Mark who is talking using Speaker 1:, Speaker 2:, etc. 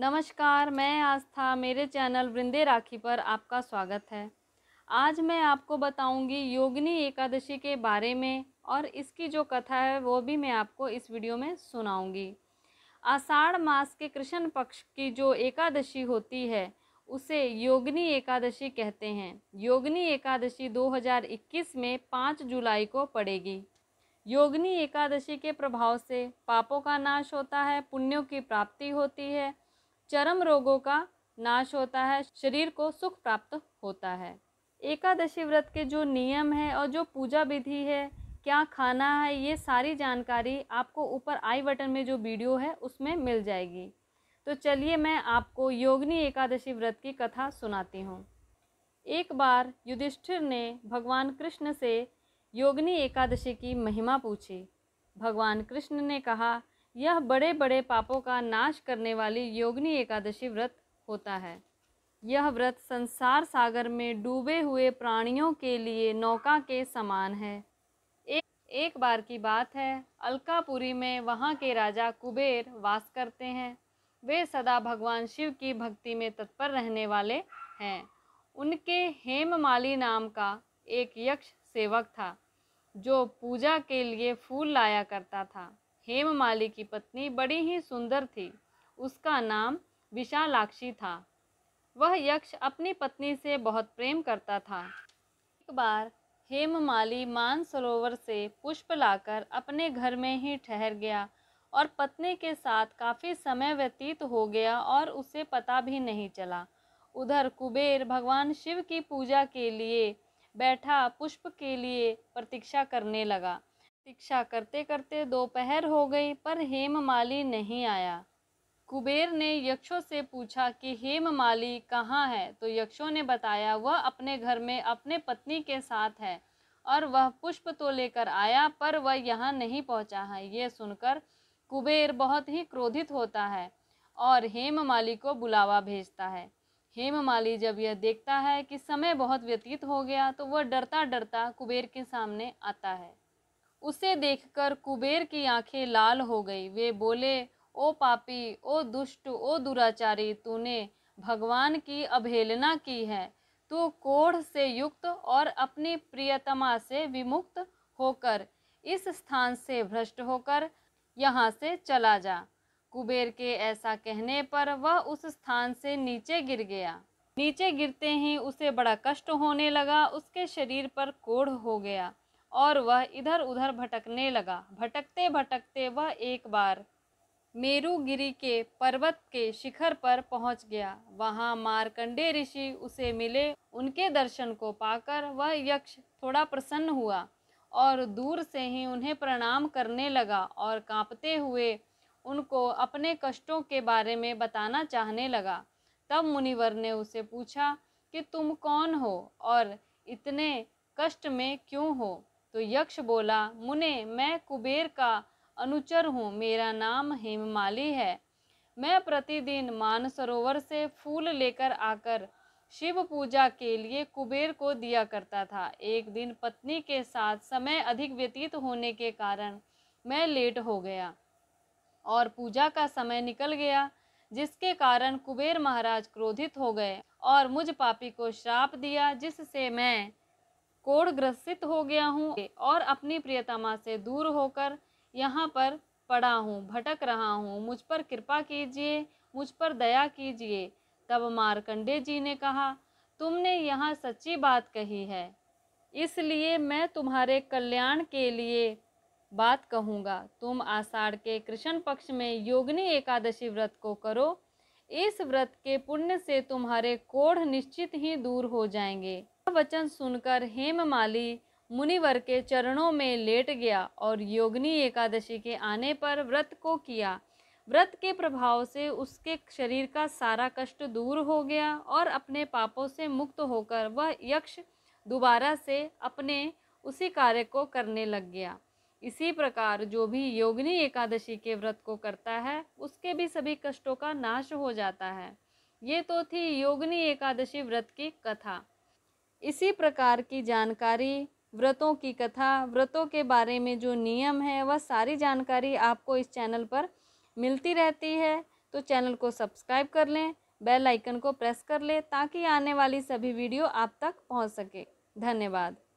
Speaker 1: नमस्कार मैं आस्था मेरे चैनल वृंदे राखी पर आपका स्वागत है आज मैं आपको बताऊंगी योगिनी एकादशी के बारे में और इसकी जो कथा है वो भी मैं आपको इस वीडियो में सुनाऊंगी आषाढ़ मास के कृष्ण पक्ष की जो एकादशी होती है उसे योगिनी एकादशी कहते हैं योगिनी एकादशी 2021 में 5 जुलाई को पड़ेगी योगिनी एकादशी के प्रभाव से पापों का नाश होता है पुण्यों की प्राप्ति होती है चरम रोगों का नाश होता है शरीर को सुख प्राप्त होता है एकादशी व्रत के जो नियम है और जो पूजा विधि है क्या खाना है ये सारी जानकारी आपको ऊपर आई बटन में जो वीडियो है उसमें मिल जाएगी तो चलिए मैं आपको योगनी एकादशी व्रत की कथा सुनाती हूँ एक बार युधिष्ठिर ने भगवान कृष्ण से योगनी एकादशी की महिमा पूछी भगवान कृष्ण ने कहा यह बड़े बड़े पापों का नाश करने वाली योगनी एकादशी व्रत होता है यह व्रत संसार सागर में डूबे हुए प्राणियों के लिए नौका के समान है एक एक बार की बात है अलकापुरी में वहाँ के राजा कुबेर वास करते हैं वे सदा भगवान शिव की भक्ति में तत्पर रहने वाले हैं उनके हेममाली नाम का एक यक्ष सेवक था जो पूजा के लिए फूल लाया करता था हेममाली की पत्नी बड़ी ही सुंदर थी उसका नाम विशालाक्षी था वह यक्ष अपनी पत्नी से बहुत प्रेम करता था एक बार हेममाली मानसरोवर से पुष्प लाकर अपने घर में ही ठहर गया और पत्नी के साथ काफ़ी समय व्यतीत हो गया और उसे पता भी नहीं चला उधर कुबेर भगवान शिव की पूजा के लिए बैठा पुष्प के लिए प्रतीक्षा करने लगा प्रतीक्षा करते करते दोपहर हो गई पर हेममाली नहीं आया कुबेर ने यक्षों से पूछा कि हेममाली कहाँ है तो यक्षों ने बताया वह अपने घर में अपने पत्नी के साथ है और वह पुष्प तो लेकर आया पर वह यहाँ नहीं पहुँचा है ये सुनकर कुबेर बहुत ही क्रोधित होता है और हेममाली को बुलावा भेजता है हेममाली जब यह देखता है कि समय बहुत व्यतीत हो गया तो वह डरता डरता कुबेर के सामने आता है उसे देखकर कुबेर की आंखें लाल हो गई वे बोले ओ पापी ओ दुष्ट ओ दुराचारी तूने भगवान की अवहेलना की है तू कोढ़ से युक्त और अपनी प्रियतमा से विमुक्त होकर इस स्थान से भ्रष्ट होकर यहाँ से चला जा कुबेर के ऐसा कहने पर वह उस स्थान से नीचे गिर गया नीचे गिरते ही उसे बड़ा कष्ट होने लगा उसके शरीर पर कोढ़ हो गया और वह इधर उधर भटकने लगा भटकते भटकते वह एक बार मेरुगिरी के पर्वत के शिखर पर पहुंच गया वहां मारकंडे ऋषि उसे मिले उनके दर्शन को पाकर वह यक्ष थोड़ा प्रसन्न हुआ और दूर से ही उन्हें प्रणाम करने लगा और कांपते हुए उनको अपने कष्टों के बारे में बताना चाहने लगा तब मुनिवर ने उसे पूछा कि तुम कौन हो और इतने कष्ट में क्यों हो तो यक्ष बोला मुने मैं कुबेर का अनुचर हूँ मेरा नाम हेममाली है मैं प्रतिदिन मानसरोवर से फूल लेकर आकर शिव पूजा के लिए कुबेर को दिया करता था एक दिन पत्नी के साथ समय अधिक व्यतीत होने के कारण मैं लेट हो गया और पूजा का समय निकल गया जिसके कारण कुबेर महाराज क्रोधित हो गए और मुझ पापी को श्राप दिया जिससे मैं कोड़ ग्रसित हो गया हूँ और अपनी प्रियतमा से दूर होकर यहाँ पर पड़ा हूँ भटक रहा हूँ मुझ पर कृपा कीजिए मुझ पर दया कीजिए तब मारकंडे जी ने कहा तुमने यहाँ सच्ची बात कही है इसलिए मैं तुम्हारे कल्याण के लिए बात कहूँगा तुम आषाढ़ के कृष्ण पक्ष में योगिनी एकादशी व्रत को करो इस व्रत के पुण्य से तुम्हारे कोढ़ निश्चित ही दूर हो जाएंगे वचन सुनकर हेममाली मुनिवर के चरणों में लेट गया और योगिनी एकादशी के आने पर व्रत को किया व्रत के प्रभाव से उसके शरीर का सारा कष्ट दूर हो गया और अपने पापों से मुक्त होकर वह यक्ष दोबारा से अपने उसी कार्य को करने लग गया इसी प्रकार जो भी योगिनी एकादशी के व्रत को करता है उसके भी सभी कष्टों का नाश हो जाता है ये तो थी योगिनी एकादशी व्रत की कथा इसी प्रकार की जानकारी व्रतों की कथा व्रतों के बारे में जो नियम है वह सारी जानकारी आपको इस चैनल पर मिलती रहती है तो चैनल को सब्सक्राइब कर लें बेल आइकन को प्रेस कर लें ताकि आने वाली सभी वीडियो आप तक पहुंच सके धन्यवाद